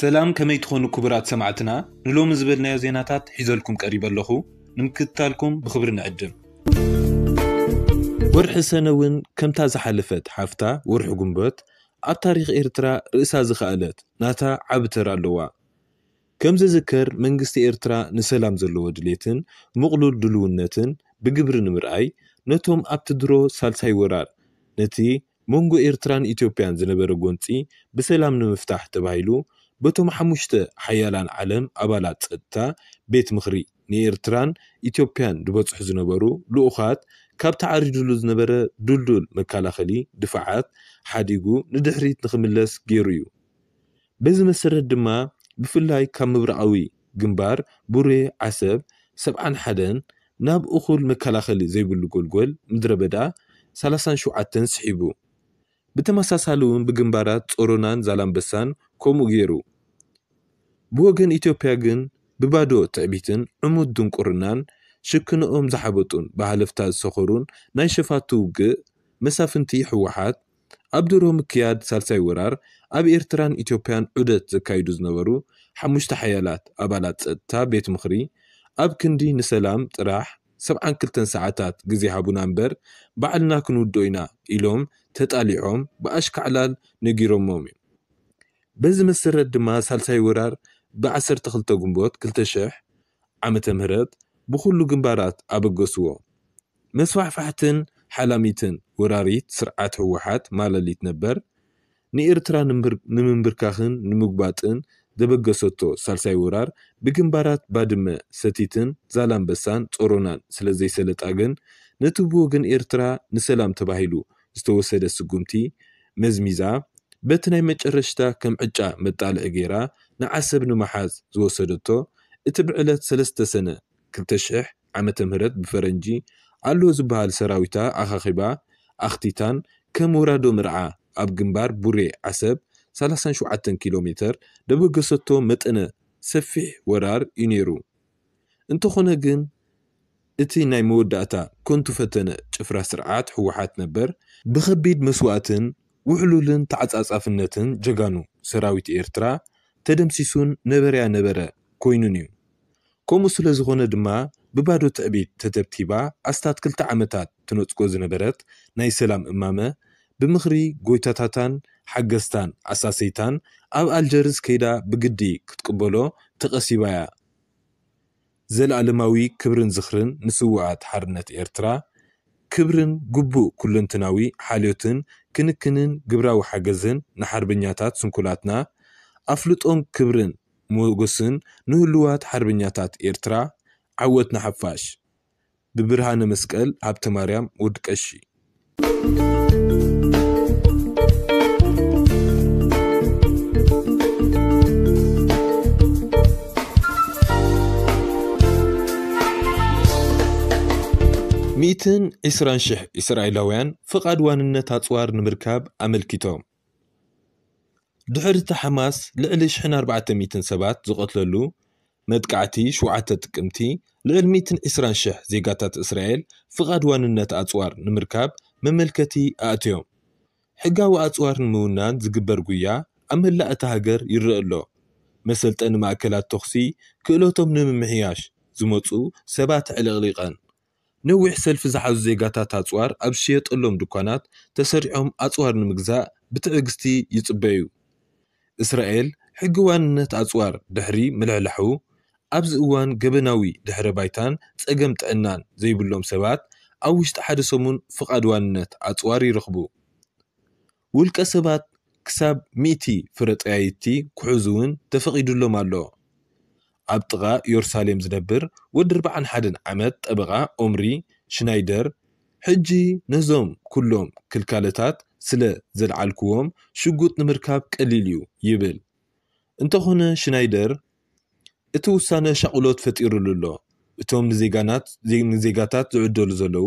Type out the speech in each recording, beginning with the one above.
ሰላም ከመይ ትኾኑ ክቡራት ሰማዕትና ንሎሚ ዝበልናዮ ዜናታት ሒዘልኩም ቀሪበ ኣለኹ ንምክትታልኩም ብክብሪ ንዕድም ወርሒ ሰነ እውን ከምታ ዝሓለፈት ሓፍታ ወርሒ ጉንበት ኣብ ታሪክ ኤርትራ ርእሳ ዝኽኣለት ናታ ዓብተር ኣለዋ ከም ዝዝከር መንግስቲ ኤርትራ ንሰላም ዘለዎ ድሌትን ምቕሉል ድልውነትን ብግብሪ ንምርኣይ ነቶም ኣብቲ ድሮ ሳልሳይ ወራር ነቲ መንጎ ኤርትራን ኢትዮጵያን ዝነበረ ጎንፂ ብሰላም ንምፍታሕ ተባሂሉ በቶም ሓሙሽተ ሓያላን ዓለም ኣባላት ፀጥታ ቤት ምኽሪ ንኤርትራን ኢትዮጵያን ዝበፅሑ ዝነበሩ ልኡኻት ካብ ተዓሪድሉ ዝነበረ ድልዱል መከላኸሊ ድፍዓት ሓዲጉ ንድሕሪት ንኽምለስ ገይሩ እዩ በዚ መሰረት ድማ ብፍላይ ካብ ምብራቃዊ ግንባር ቡሬ ዓሰብ 71 ናብ እኹል መከላኸሊ ዘይብሉ ጎልጎል ምድረ በዳ 37 ስሒቡ እውን ብግንባራት ጾሮናን፣ ዛላምበሳን ከምኡ ገይሩ ብወገን ኢትዮጵያ ግን ብባዶ ትዕቢትን ዕሙድ ድንቁርናን ሽክንኦም ዝሓበጡን ብሃለፍታ ዝሰኸሩን ናይ ሸፋቱ ውግእ መሳፍንቲ ሕወሓት ኣብ ድሮ ምክያድ ሳልሳይ ወራር ኣብ ኤርትራን ኢትዮጵያን ዑደት ዘካይዱ ዝነበሩ ሓሙሽተ ሓያላት ኣባላት ፀጥታ ቤት ምኽሪ ኣብ ክንዲ ንሰላም ጥራሕ ሰብዓን ክልተን ሰዓታት ግዜ ሃቡና እምበር ባዕልና ክንውዶ ኢና ኢሎም ተጣሊዖም ብኣሽካዕላል ነጊሮሞም እዩ በዚ መሰረት ድማ ሳልሳይ ወራር ብ12 ጉንቦት 2000 ዓመተ ምህረት ብኩሉ ግንባራት ኣበገስዎ መስፋሕፋሕትን ሓላሚትን ወራሪት ስርዓት ህወሓት ማለሊት ነበር ንኤርትራ ንምንብርካኽን ንምጉባጥን ዘበገሰቶ ሳልሳይ ውራር ብግንባራት ባድመ ሰቲትን ዛላንበሳን ጾሮናን ስለ ዘይሰለጣ ግን ነቲ ብወገን ኤርትራ ንሰላም ተባሂሉ ዝተወሰደ ስጉምቲ መዝሚዛ በቲ ናይ መጨረሽታ ከም ዕጫ መጣልዒ ገይራ ንዓሰብ ንምሓዝ ዝወሰደቶ እቲ ብዕለት ሰለስተ ሰነ 2,000 ዓመተ ምህረት ብፈረንጂ ኣሎ ዝበሃል ሰራዊታ ኣኻኺባ ኣኽቲታን ከም ውራዶ ምርዓ ኣብ ግንባር ቡሬ ዓሰብ 37 ኪሎ ሜትር ደቡብ ገሰቶ መጠነ ሰፊሕ ወራር እዩ ነይሩ እንተኾነ ግን እቲ ናይ መወዳእታ ኮንቱ ፈተነ ጭፍራ ስርዓት ሕወሓት ነበር ብኸቢድ መስዋእትን ውሕሉልን ተዓጻጻፍነትን ጀጋኑ ሰራዊት ኤርትራ ተደምሲሱን ነበርያ ነበረ ኮይኑን እዩ ከምኡ ስለ ዝኾነ ድማ ብባዶ ትዕቢት ተተብቲባ ኣስታት ክልተ ዓመታት ትነጽጎ ዝነበረት ናይ ሰላም እማመ ብምኽሪ ጎይታታታን ሓገዝታን ኣሳሰይታን ኣብ ኣልጀርስ ከይዳ ብግዲ ክትቅበሎ ተቐሲባያ ዘለኣለማዊ ክብርን ዝኽርን ንስውዓት ሓርነት ኤርትራ ክብርን ግቡእ ኩለንትናዊ ሓልዮትን ክንክንን ግብራዊ ሓገዝን ንሓርበኛታት ስንኩላትና ኣፍልጦም ክብርን መጎስን ንህልዋት ሓርበኛታት ኤርትራ ዓወትና ሓፋሽ ብብርሃነ መስቀል ሃብተ ማርያም ወዲ ميتن إسران شح إسرائيلوين فقاد واننا تاتوار نمركاب أمل كيتوم دحرت حماس لقل شحن أربعة ميتن سبات زغط للو مدقعتي شو تكمتي لقل ميتن إسران شح قاتات إسرائيل فقاد واننا تاتوار نمركاب مملكتي أتيوم حقا وأتوار نمونان زقبر قويا أمل لا أتهاجر يرقلو مثل تأني ماكلات تخسي كلوتهم نممحياش زموتو سبات علي غليقان نوح سلف زحز زيغاتا تاتوار أبشيط اللوم دوكانات تسرعهم أتوار نمكزا بتعقستي يتبايو إسرائيل حقوان نت أتوار دهري ملعلحو أبزقوان قبناوي دهري بايتان تقم تأنان زي بلوم سبات أوش تحدثمون فقادوان نت أتواري رخبو ولك سبات كساب ميتي فرط عايتي كحوزون تفقيدو اللوم اللوم ኣብ ጥቓ ኢየሩሳሌም ዝነብር ወዲ 41 ዓመት ጠበቓ ኦምሪ ሽናይደር ሕጂ ነዞም ኩሎም ክልካለታት ስለ ዘለዓልክዎም ሽጉጥ ንምርካብ ቀሊል እዩ ይብል እንተኾነ ሽናይደር እቲ ውሳነ ሻቑሎት ፈጢሩሉ ኣሎ እቶም ንዜጋታት ዝዕደሉ ዘለዉ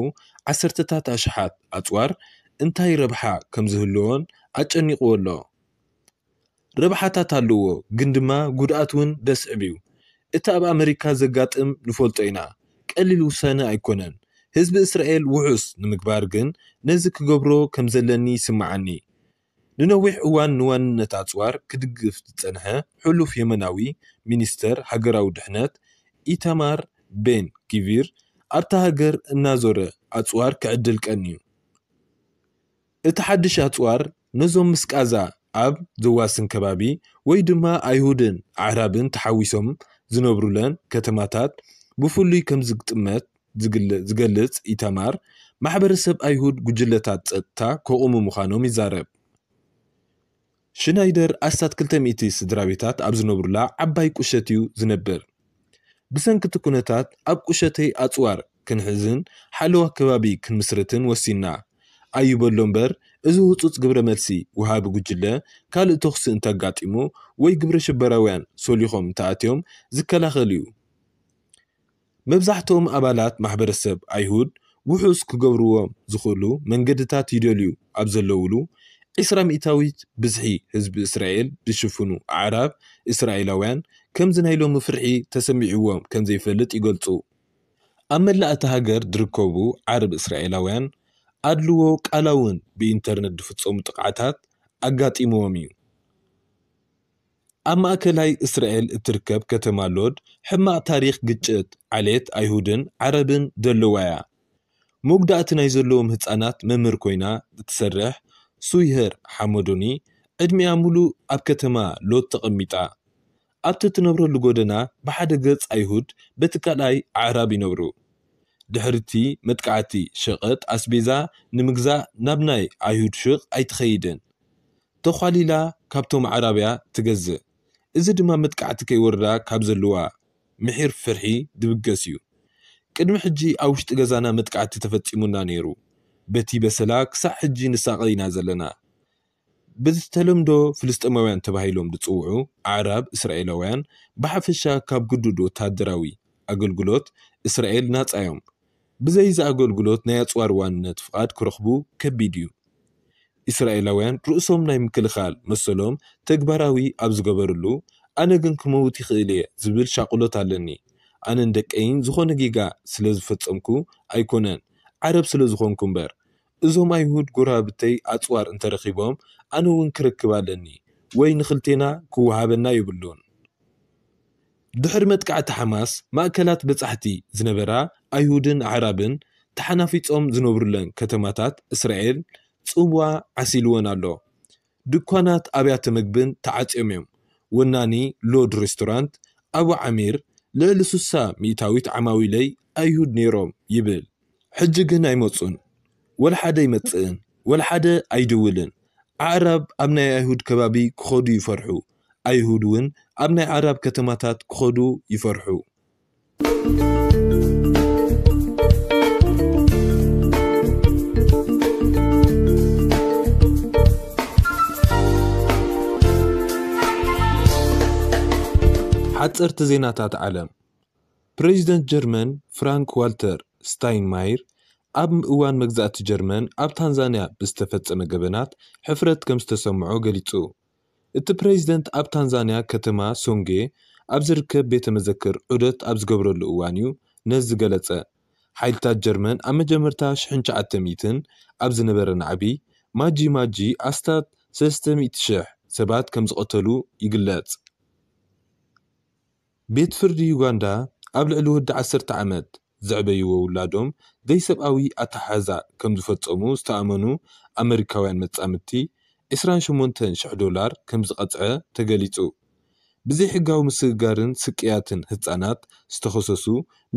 ዓሰርተታት ኣሽሓት ኣፅዋር እንታይ ረብሓ ከም ዝህልዎን ኣጨኒቑዎ ኣሎ ረብሓታት ኣለዎ ግን ድማ ጉድኣት እውን ደስዕብ እዩ እቲ ኣብ ኣሜሪካ ዘጋጥም ንፈልጦ ኢና ቀሊል ውሳነ ኣይኮነን ህዝቢ እስራኤል ውሑስ ንምግባር ግን ነዚ ክገብሮ ከም ዘለኒ ይስምዓኒ ንነዊሕ እዋን ንዋንነት ኣፅዋር ክድግፍ ዝፀንሐ ሕሉፍ የመናዊ ሚኒስተር ሃገራዊ ድሕነት ኢታማር ቤን ጊቪር ኣብታ ሃገር እናዞረ ኣፅዋር ክዕድል ቀን እዩ እቲ ሓድሽ ኣፅዋር ነዞም ምስቃዛ ኣብ ዘዋስን ከባቢ ወይ ድማ ኣይሁድን ኣዕራብን ተሓዊሶም ዝነብሩለን ከተማታት ብፍሉይ ከም ዝጥመት ዝገልጽ ኢተማር ማሕበረሰብ ኣይሁድ ጉጅለታት ጸጥታ ከቆሙ ምዃኖም ይዛረብ ሽናይደር ኣስታት 200 ስድራ ቤታት ኣብ ዝነብሩላ ዓባይ ቁሸት እዩ ዝነብር ብሰንኪቲ ኩነታት ኣብ ቁሸተይ ኣፅዋር ክንሕዝን ሓለዋ ከባቢ ክንምስርትን ወሲና ኣይበሎ እምበር እዚ ህፁፅ ግብረ መልሲ ውሃቢ ጉጅለ ካልእ ተኽስእ እንተጋጢሙ ወይ ግብረ ሽበራውያን ሰሊኾም እንተኣትዮም ዝከላኸል እዩ መብዛሕትኦም ኣባላት ማሕበረሰብ ኣይሁድ ውሑስ ክገብርዎም ዝኽእሉ መንገድታት ይደልዩ ኣብ ዘለውሉ ዒስራ ሚእታዊት ብዝሒ ህዝቢ እስራኤል ዝሽፍኑ ኣዕራብ እስራኤላውያን ከምዚ ናይ ሎሚ ፍርሒ ተሰሚዒዎም ከም ዘይፈልጥ ይገልጹ ኣብ መላእቲ ሃገር ዝርከቡ ዓረብ እስራኤላውያን ኣድልዎ እውን ብኢንተርነት ዝፍፀሙ ጥቕዓታት ኣጋጢምዎም እዩ ኣብ ማእከላይ እስራኤል እትርከብ ከተማ ሎድ ሕማቕ ታሪክ ግጭት ዓሌት ኣይሁድን ዓረብን ዘለዋ እያ መጉዳእቲ ናይ ዘለዎም ህፃናት መምህር ኮይና እትሰርሕ ሱይህር ሓመዶኒ ዕድሚያ ሙሉእ ኣብ ከተማ ሎድ ተቐሚጣ ኣብቲ እትነብረሉ ጎደና ብሓደ ገጽ ኣይሁድ በቲ ካልኣይ ኣዕራብ ይነብሩ ድሕርቲ መጥቃዕቲ ሸቐጥ ኣስቤዛ ንምግዛእ ናብ ናይ ኣይሁድ ሽቕ ኣይትኸይድን ተኳሊላ ካብቶም ዓራብያ ትገዝእ እዚ ድማ መጥቃዕቲ ከይወርዳ ካብ ዘለዋ ምሒር ፍርሒ ድብገስ እዩ ቅድሚ ሕጂ ኣብ ውሽጢ ገዛና መጥቃዕቲ ተፈፂሙና ነይሩ በቲ በሰላ ክሳዕ ሕጂ ኢና ዘለና ብዝተለምዶ ፍልስጠማውያን ተባሂሎም ዝፅውዑ ኣዕራብ እስራኤላውያን ብሓፈሻ ካብ ግዱድ ወታደራዊ ኣገልግሎት እስራኤል ናፃዮም ብዘይዚ ኣገልግሎት ናይ ኣፅዋር ዋንነት ፍቓድ ክረኽቡ ከቢድ እዩ እስራኤላውያን ርእሶም ናይ ምክልኻል መሰሎም ተግባራዊ ኣብ ዝገበርሉ ኣነ ግን ክመውት ይኽእል እየ ዝብል ሻቑሎት ኣለኒ ኣነን ደቀይን ዝኾነ ጌጋ ስለ ዝፈጸምኩ ኣይኮነን ዓረብ ስለ ዝኾንኩ እምበር እዞም ኣይሁድ ጎራብተይ ኣፅዋር እንተረኺቦም ኣነ እውን ክርክብ ኣለኒ ወይ ንኽልቴና ክወሃበና ይብሉን ድሕሪ መጥቃዕቲ ሓማስ ማእከላት በጻሕቲ ዝነበራ ኣይሁድን ዓራብን ተሓናፊፆም ዝነብሩለን ከተማታት እስራኤል ጽዋ ዓሲልዎን ኣሎ ድኳናት ኣብያተ ምግብን ተዓፅዮም እዮም ወናኒ ሎድ ሬስቶራንት ኣብ ዓሚር ልዕሊ 60 ሚእታዊት ዓማዊለይ ኣይሁድ ነይሮም ይብል ሕጂ ግን ኣይመፁን ወልሓደ ይመፅእን ወልሓደ ኣይድውልን ኣዕራብ ኣብ ናይ ኣይሁድ ከባቢ ክኸዱ ይፈርሑ ኣይሁድ እውን ኣብ ናይ ዓራብ ከተማታት ክኸዱ ይፈርሑ ሓፀርቲ ዜናታት ዓለም ፕሬዚደንት ጀርመን ፍራንክ ዋልተር ስታይንማይር ኣብ እዋን መግዛእቲ ጀርመን ኣብ ታንዛንያ ብዝተፈፀመ ገበናት ሕፍረት ከም ዝተሰምዖ ገሊጹ እቲ ፕሬዚደንት ኣብ ታንዛንያ ከተማ ሶንጌ ኣብ ዝርከብ ቤተ መዘክር ዑደት ኣብ ዝገብረሉ እዋን እዩ ነዚ ገለጸ ሓይልታት ጀርመን ኣብ መጀመርታ 1900 ኣብ ዝነበረ ናዕቢ ማጂ ማጂ ኣስታት 300,000 ሰባት ከም ዝቐተሉ ይግለጽ ቤት ፍርዲ ዩጋንዳ ኣብ ልዕሊ ወዲ 10 ዓመት ዘዕበይዎ ውላዶም ዘይሰብኣዊ ኣተሓዛ ከም ዝፈፀሙ ዝተኣመኑ ኣሜሪካውያን መፃምድቲ 28,0000 ዶላር ከም ዝቐፅዐ ተገሊጹ ብዘይ ሕጋዊ ምስግጋርን ስቅያትን ህፃናት ዝተኸሰሱ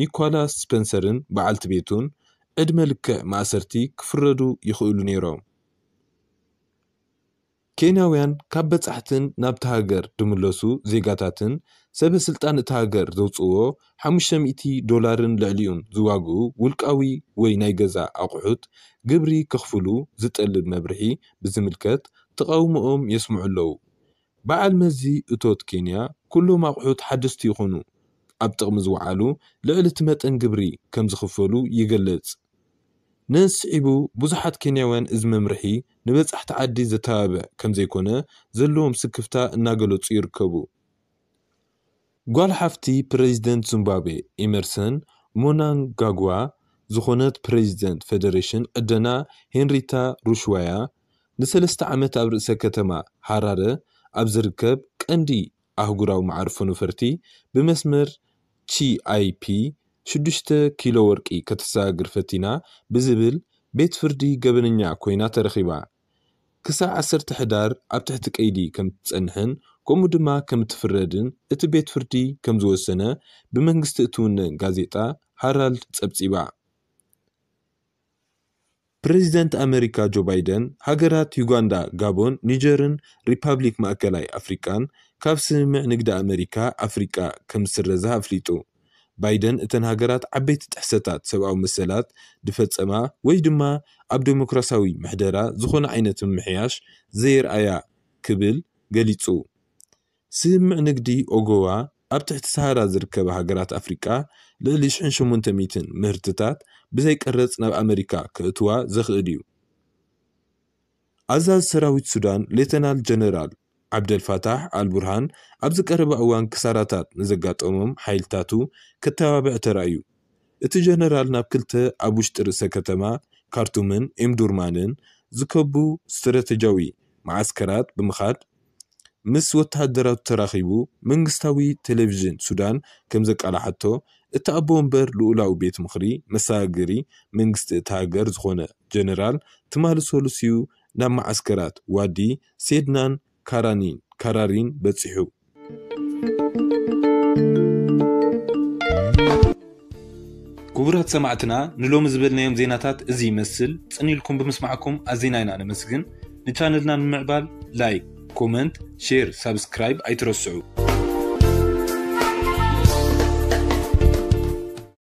ኒኮላስ ስፐንሰርን በዓልቲ ቤቱን ዕድመ ልክዕ ማእሰርቲ ክፍረዱ ይኽእሉ ነይሮም ኬንያውያን ካብ በጻሕትን ናብቲ ሃገር ድምለሱ ዜጋታትን ሰበ ስልጣን እቲ ሃገር ዘውፅዎ 500 ዶላርን ልዕሊኡን ዝዋግኡ ውልቃዊ ወይ ናይ ገዛ ኣቑሑት ግብሪ ክኽፍሉ ዝጠልብ መብርሒ ብዝምልከት ተቃውሞኦም የስምዑ ኣለዉ በዓል መዚ እቶት ኬንያ ኩሎም ኣቑሑት ሓደስቲ ይኹኑ ኣብ ጥቕሚ ዝወዓሉ ልዕሊ እቲ መጠን ግብሪ ከም ዝኽፈሉ ይገልጽ ንስዒቡ ብዙሓት ኬንያውያን እዚ መምርሒ ንበጻሕቲ ዓዲ ዘተባብዕ ከም ዘይኮነ ዘለዎም ስክፍታ እናገለጹ ይርከቡ ጓል ሓፍቲ ፕሬዚደንት ዚምባብዌ ኢመርሰን ሞናንጋጓ ዝኾነት ፕሬዚደንት ፌደሬሽን ዕደና ሄንሪታ ሩሽዋያ ንሰለስተ ዓመት ኣብ ርእሰ ከተማ ሃራረ ኣብ ዝርከብ ቀንዲ ኣህጉራዊ መዓርፎ ነፈርቲ ብመስመር ቺኣይፒ ሽዱሽተ ኪሎ ወርቂ ከተሰጋግር ፈቲና ብዝብል ቤት ፍርዲ ገበነኛ ኮይና ተረኺባ ክሳብ 10 ሕዳር ኣብ ትሕቲ ቀይዲ ከም ትጸንሕን ከምኡ ድማ ከም ትፍረድን እቲ ቤት ፍርዲ ከም ዝወሰነ ብመንግስቲ እትውነ ጋዜጣ ሃራልድ ጸብጺባ ፕሬዚደንት ኣሜሪካ ጆ ባይደን ሃገራት ዩጋንዳ፣ ጋቦን፣ ኒጀርን ሪፓብሊክ ማእከላይ ኣፍሪቃን ካብ ስምምዕ ንግዲ ኣሜሪካ ኣፍሪቃ ከም ዝስረዛ ኣፍሊጡ ባይደን እተን ሃገራት ዓበይቲ ጥሕሰታት ሰብኣዊ መሰላት ድፈፀማ ወይ ድማ ኣብ ዴሞክራሲያዊ ምሕደራ ዝኾነ ዓይነት ምምሕያሽ ዘይርኣያ ክብል ገሊጹ ስምዕ ንግዲ ኦጎዋ ኣብ ትሕቲ ሰሃራ ዝርከበ ሃገራት ኣፍሪቃ ልዕሊ 1800 ምህርትታት ብዘይቀረፅ ናብ ኣሜሪካ ክእትዋ ዘኽእል እዩ ኣዛዝ ሰራዊት ሱዳን ሌተናል ጀነራል ዓብደልፋታሕ ኣልቡርሃን ኣብ ቀረባ እዋን ክሳራታት ንዘጋጠሞም ሓይልታቱ ክተባብዕ ተራእዩ እቲ ጀነራል ናብ ክልተ ኣብ ውሽጢ ርእሰ ከተማ ካርቱምን ኤምዱርማንን ዝከቡ ስትራተጃዊ ማዓስከራት ብምኻድ ምስ ወተሃደራቱ ተራኺቡ መንግስታዊ ቴሌቭዥን ሱዳን ከም ዘቃላሓቶ እቲ ኣቦ ወንበር ልኡላዊ ቤት ምኽሪ መሰጋገሪ መንግስቲ እቲ ሃገር ዝኾነ ጀነራል ትማሊ ሶሉስዩ ናብ ማዓስከራት ዋዲ ሴድናን ካራኒን ካራሪን በፂሑ ክቡራት ሰማዕትና ንሎሚ ዝበልናዮም ዜናታት እዚ ይመስል ፅኒኢልኩም ብምስማዕኩም ኣዜና ኢና ነመስግን ንቻነልና ንምዕባል ላይክ ኮመንት ሼር ሳብስክራይብ ኣይትረስዑ